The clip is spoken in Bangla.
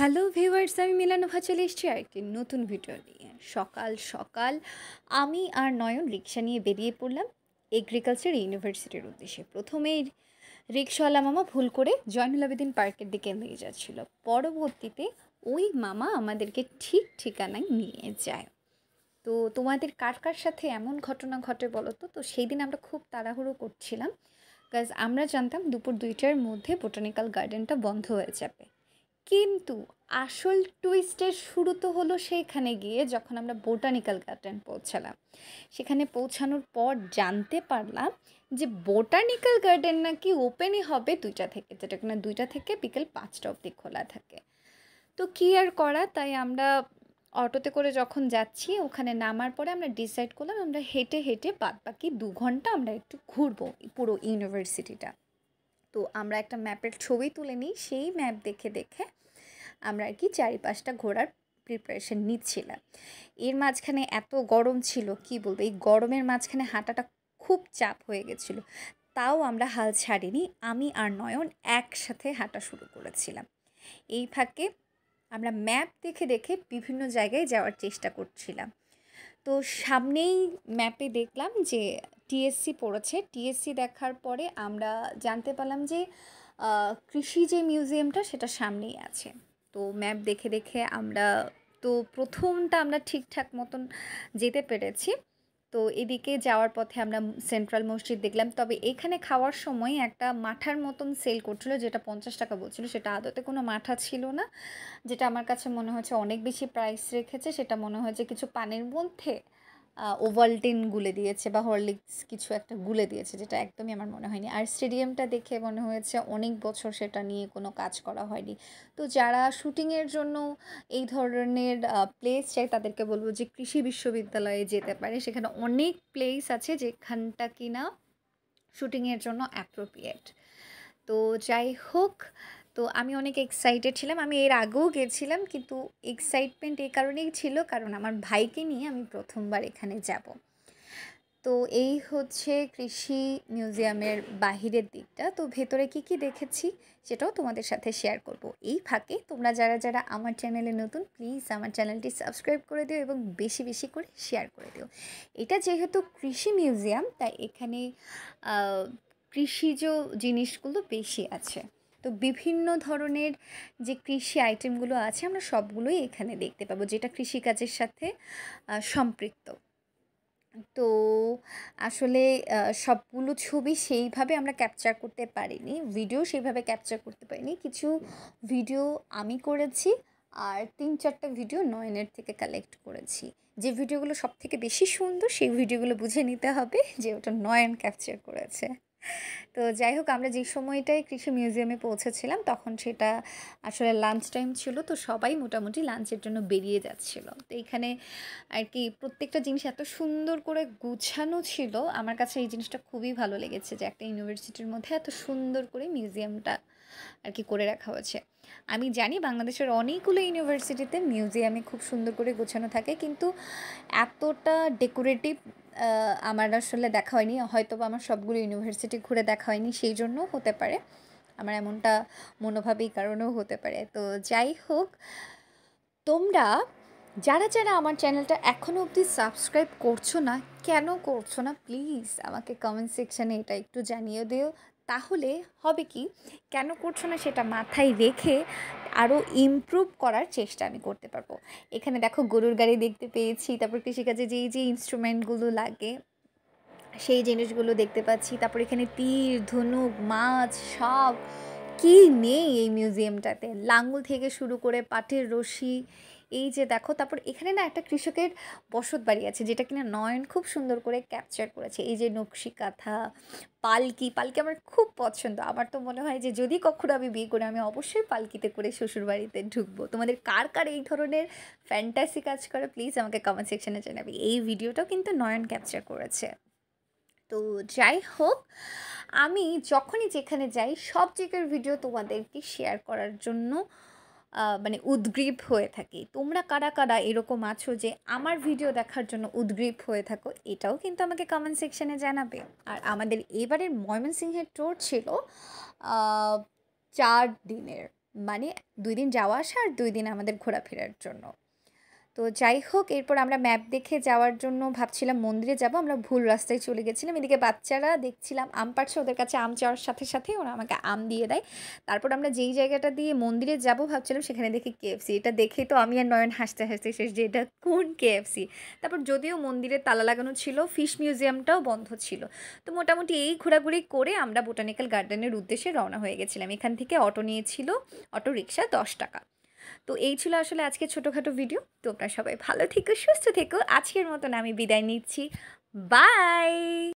হ্যালো ভিউয়ার্স আমি মিলানোভা চলে এসেছি আরেকটি নতুন ভিডিও নিয়ে সকাল সকাল আমি আর নয়ন রিক্সা নিয়ে বেরিয়ে পড়লাম এগ্রিকালচার ইউনিভার্সিটির উদ্দেশ্যে প্রথমেই রিক্সাওয়ালা মামা ভুল করে জয়নুল আবেদিন পার্কের দিকে নিয়ে যাচ্ছিল পরবর্তীতে ওই মামা আমাদেরকে ঠিক ঠিকানায় নিয়ে যায় তো তোমাদের কার কার সাথে এমন ঘটনা ঘটে বলো তো তো সেই দিন আমরা খুব তাড়াহুড়ো করছিলাম কাজ আমরা জানতাম দুপুর দুইটার মধ্যে বোটানিক্যাল গার্ডেনটা বন্ধ হয়ে যাবে কিন্তু আসল টুইস্টের শুরু তো হলো সেইখানে গিয়ে যখন আমরা বোটানিক্যাল গার্ডেন পৌঁছালাম সেখানে পৌঁছানোর পর জানতে পারলাম যে বোটানিক্যাল গার্ডেন নাকি ওপেনই হবে দুইটা থেকে যেটা কিনা দুইটা থেকে বিকেল পাঁচটা অবধি খোলা থাকে তো কী আর করা তাই আমরা অটোতে করে যখন যাচ্ছি ওখানে নামার পরে আমরা ডিসাইড করলাম আমরা হেঁটে হেঁটে বাদ বাকি দু ঘন্টা আমরা একটু ঘুরবো পুরো ইউনিভার্সিটিটা তো আমরা একটা ম্যাপের ছবি তুলে নিই সেই ম্যাপ দেখে দেখে আমরা আর কি চারিপাশটা ঘোরার প্রিপারেশন নিচ্ছিলাম এর মাঝখানে এত গরম ছিল কি বলবো এই গরমের মাঝখানে হাঁটাটা খুব চাপ হয়ে গেছিলো তাও আমরা হাল ছাড়িনি আমি আর নয়ন একসাথে হাঁটা শুরু করেছিলাম এই ফাঁকে আমরা ম্যাপ দেখে দেখে বিভিন্ন জায়গায় যাওয়ার চেষ্টা করছিলাম তো সামনেই ম্যাপে দেখলাম যে টিএসসি পড়েছে টিএসসি দেখার পরে আমরা জানতে পারলাম যে কৃষি যে মিউজিয়ামটা সেটা সামনেই আছে তো ম্যাপ দেখে দেখে আমরা তো প্রথমটা আমরা ঠিকঠাক মতন যেতে পেরেছি তো এদিকে যাওয়ার পথে আমরা সেন্ট্রাল মসজিদ দেখলাম তবে এখানে খাওয়ার সময় একটা মাঠার মতন সেল করছিল যেটা পঞ্চাশ টাকা বলছিল সেটা আদতে কোনো মাঠা ছিল না যেটা আমার কাছে মনে হচ্ছে অনেক বেশি প্রাইস রেখেছে সেটা মনে হয়েছে কিছু পানের মধ্যে ওভালটিন গুলে দিয়েছে বা হরলিক্স কিছু একটা গুলে দিয়েছে যেটা একদমই আমার মনে হয়নি আর স্টেডিয়ামটা দেখে মনে হয়েছে অনেক বছর সেটা নিয়ে কোনো কাজ করা হয়নি তো যারা শুটিংয়ের জন্য এই ধরনের প্লেস চাই তাদেরকে বলবো যে কৃষি বিশ্ববিদ্যালয়ে যেতে পারে সেখানে অনেক প্লেস আছে যেখানটা কিনা শুটিংয়ের জন্য অ্যাপ্রোপ্রিয়েট তো যাই হোক তো আমি অনেক এক্সাইটেড ছিলাম আমি এর আগেও গেছিলাম কিন্তু এক্সাইটমেন্ট এই কারণেই ছিল কারণ আমার ভাইকে নিয়ে আমি প্রথমবার এখানে যাব তো এই হচ্ছে কৃষি মিউজিয়ামের বাহিরের দিকটা তো ভেতরে কি কি দেখেছি সেটাও তোমাদের সাথে শেয়ার করব এই ফাঁকে তোমরা যারা যারা আমার চ্যানেলে নতুন প্লিজ আমার চ্যানেলটি সাবস্ক্রাইব করে দিও এবং বেশি বেশি করে শেয়ার করে দিও এটা যেহেতু কৃষি মিউজিয়াম তাই এখানে কৃষিজ জিনিসগুলো বেশি আছে তো বিভিন্ন ধরনের যে কৃষি আইটেমগুলো আছে আমরা সবগুলোই এখানে দেখতে পাবো যেটা কৃষিকাজের সাথে সম্পৃক্ত তো আসলে সবগুলো ছবি সেইভাবে আমরা ক্যাপচার করতে পারিনি ভিডিও সেইভাবে ক্যাপচার করতে পারিনি কিছু ভিডিও আমি করেছি আর তিন চারটা ভিডিও নয়নের থেকে কালেক্ট করেছি যে ভিডিওগুলো সব থেকে বেশি সুন্দর সেই ভিডিওগুলো বুঝে নিতে হবে যে ওটা নয়ন ক্যাপচার করেছে তো যাই হোক আমরা যে সময়টায় কৃষি মিউজিয়ামে পৌঁছেছিলাম তখন সেটা আসলে লাঞ্চ টাইম ছিল তো সবাই মোটামুটি লাঞ্চের জন্য বেরিয়ে যাচ্ছিলো তো এইখানে আর কি প্রত্যেকটা জিনিস এত সুন্দর করে গুছানো ছিল আমার কাছে এই জিনিসটা খুবই ভালো লেগেছে যে একটা ইউনিভার্সিটির মধ্যে এত সুন্দর করে মিউজিয়ামটা আর কি করে রাখা হয়েছে আমি জানি বাংলাদেশের অনেকগুলো ইউনিভার্সিটিতে মিউজিয়ামে খুব সুন্দর করে গোছানো থাকে কিন্তু এতটা ডেকোরেটিভ আমার আসলে দেখা হয়নি হয়তো বা আমার সবগুলো ইউনিভার্সিটি ঘুরে দেখা হয়নি সেই জন্য হতে পারে আমার এমনটা মনোভাব এই কারণেও হতে পারে তো যাই হোক তোমরা যারা যারা আমার চ্যানেলটা এখনও অবধি সাবস্ক্রাইব করছো না কেন করছো না প্লিজ আমাকে কমেন্ট সেকশানে এটা একটু জানিয়ে দিও তাহলে হবে কি কেন করছো না সেটা মাথায় রেখে আরও ইমপ্রুভ করার চেষ্টা আমি করতে পারবো এখানে দেখো গরুর গাড়ি দেখতে পেয়েছি তারপর কৃষিকাজে যেই যে ইনস্ট্রুমেন্টগুলো লাগে সেই জিনিসগুলো দেখতে পাচ্ছি তারপর এখানে তীর ধনুক মাছ সব কী নেই এই মিউজিয়ামটাতে লাঙ্গুল থেকে শুরু করে পাটের রশি এই যে দেখো তারপর এখানে না একটা কৃষকের বসত বাড়ি আছে যেটা কিনা নয়ন খুব সুন্দর করে ক্যাপচার করেছে এই যে নকশি কাঁথা পালকি পালকি আমার খুব পছন্দ আমার তো মনে হয় যে যদি কখনো আমি বিয়ে করি আমি অবশ্যই পালকিতে করে শ্বশুরবাড়িতে ঢুকবো তোমাদের কার কার এই ধরনের ফ্যান্টাসি কাজ করে প্লিজ আমাকে কমেন্ট সেকশানে জানাবে এই ভিডিওটাও কিন্তু নয়ন ক্যাপচার করেছে তো যাই হোক আমি যখনই যেখানে যাই সব জায়গার ভিডিও তোমাদেরকে শেয়ার করার জন্য মানে উদ্গ্রীব হয়ে থাকি তোমরা কারা কারা এরকম আছো যে আমার ভিডিও দেখার জন্য উদ্গ্রীব হয়ে থাকো এটাও কিন্তু আমাকে কমেন্ট সেকশানে জানাবে আর আমাদের এবারের ময়মনসিংহের টোর ছিল চার দিনের মানে দুই দিন যাওয়া আসা আর দুই দিন আমাদের ঘোরাফেরার জন্য তো যাই হোক এরপর আমরা ম্যাপ দেখে যাওয়ার জন্য ভাবছিলাম মন্দিরে যাব আমরা ভুল রাস্তায় চলে গেছিলাম এদিকে বাচ্চারা দেখছিলাম আম পাচ্ছে ওদের কাছে আম চাওয়ার সাথে সাথে ওরা আমাকে আম দিয়ে দেয় তারপর আমরা যেই জায়গাটা দিয়ে মন্দিরে যাব ভাবছিলাম সেখানে দেখি কেএফসি এটা দেখেই তো আমি আর নয়ন হাসতে হাসতে শেষ যে এটা কোন কেএফসি তারপর যদিও মন্দিরে তালা লাগানো ছিল ফিশ মিউজিয়ামটাও বন্ধ ছিল তো মোটামুটি এই ঘোরাঘুরি করে আমরা বোটানিক্যাল গার্ডেনের উদ্দেশ্যে রওনা হয়ে গেছিলাম এখান থেকে অটো নিয়েছিল অটো রিক্সা দশ টাকা তো এই ছিল আসলে আজকে ছোটোখাটো ভিডিও তোমরা সবাই ভালো থেকো সুস্থ থেকো আজকের মতন আমি বিদায় নিচ্ছি বাই